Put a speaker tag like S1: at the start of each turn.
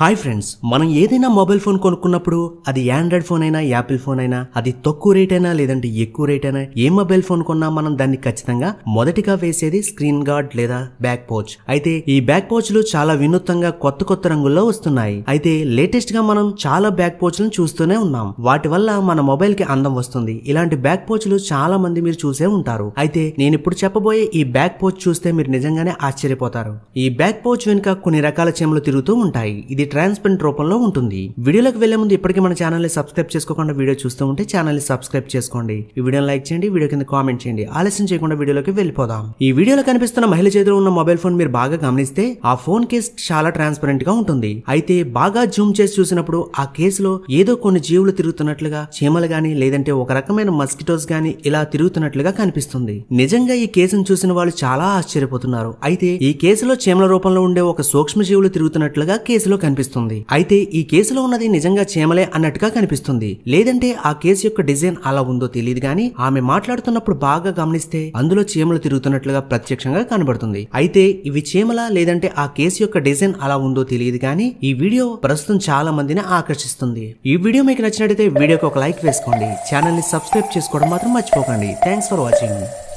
S1: hi friends మనం ఏదైనా mobile phone కొనుక్కున్నప్పుడు అది ఆండ్రాయిడ్ ఫోన్ అయినా యాపిల్ ఫోన్ అయినా అది తక్కువ రేట్ అయినా లేదంటే ఎక్కువ రేట్ అయినా ఏ మొబైల్ ఫోన్ కొన్నా మనం దాన్ని ఖచ్చితంగా మొదటిగా వేసేది స్క్రీన్ గార్డ్ లేదా బ్యాక్ పోచ్ అయితే ఈ బ్యాక్ పోచ్ లు చాలా వినూత్నంగా కొత్త కొత్త రంగుల్లో వస్తున్నాయి అయితే లేటెస్ట్ గా మనం చాలా బ్యాక్ పోచ్లను చూస్తూనే ఉన్నాం వాటి వల్ల మన మొబైల్ కి అందం వస్తుంది ఇలాంటి బ్యాక్ పోచ్లు చాలా మంది మీరు చూసే ఉంటారు అయితే నేను ఇప్పుడు చెప్పబోయే ఈ బ్యాక్ పోచ్ చూస్తే మీరు నిజంగానే ఆశ్చర్యపోతారు ఈ బ్యాక్ పోచ్ వెనుక కొన్ని రకాల చెమలు తిరుగుతూ ఉంటాయి ఇది ట్రాన్స్పెరెంట్ రూపంలో ఉంటుంది వీడియోలోకి వెళ్లే ముందు ఇప్పటికీ మన ఛానల్ని సబ్స్క్రైబ్ చేసుకోకుండా వీడియో చూస్తూ ఉంటే ఛానల్ని సబ్స్క్రైబ్ చేసుకోండి ఈ వీడియోని లైక్ చేయండి వీడియో కింద కామెంట్ చేయండి ఆలస్యం చేయకుండా వీడియోలోకి వెళ్ళిపోదాం ఈ వీడియోలో కనిపిస్తున్న మహిళ చేతిలో ఉన్న మొబైల్ ఫోన్ మీరు బాగా గమనిస్తే ఆ ఫోన్ కేస్ చాలా ట్రాన్స్పరెంట్ గా ఉంటుంది అయితే బాగా జూమ్ చేసి చూసినప్పుడు ఆ కేసులో ఏదో కొన్ని జీవులు తిరుగుతున్నట్లుగా చీమలు గాని లేదంటే ఒక రకమైన మస్కిటోస్ గాని ఇలా తిరుగుతున్నట్లుగా కనిపిస్తుంది నిజంగా ఈ కేసును చూసిన వాళ్ళు చాలా ఆశ్చర్యపోతున్నారు అయితే ఈ కేసులో చీమల రూపంలో ఉండే ఒక సూక్ష్మ జీవులు తిరుగుతున్నట్లుగా కేసులో కనిపి కనిపిస్తుంది అయితే ఈ కేసులో ఉన్నది నిజంగా చేమలే అన్నట్టుగా కనిపిస్తుంది లేదంటే ఆ కేసు యొక్క డిజైన్ అలా ఉందో తెలియదు గాని ఆమె మాట్లాడుతున్నప్పుడు బాగా గమనిస్తే అందులో చీమలు తిరుగుతున్నట్లుగా ప్రత్యక్షంగా కనబడుతుంది అయితే ఇవి చీమల లేదంటే ఆ కేసు యొక్క డిజైన్ అలా ఉందో తెలియదు కానీ ఈ వీడియో ప్రస్తుతం చాలా మందిని ఆకర్షిస్తుంది ఈ వీడియో మీకు నచ్చినట్టయితే వీడియోకి ఒక లైక్ వేసుకోండి ఛానల్ ని సబ్స్క్రైబ్ చేసుకోవడం మాత్రం మర్చిపోకండి థ్యాంక్స్ ఫర్ వాచింగ్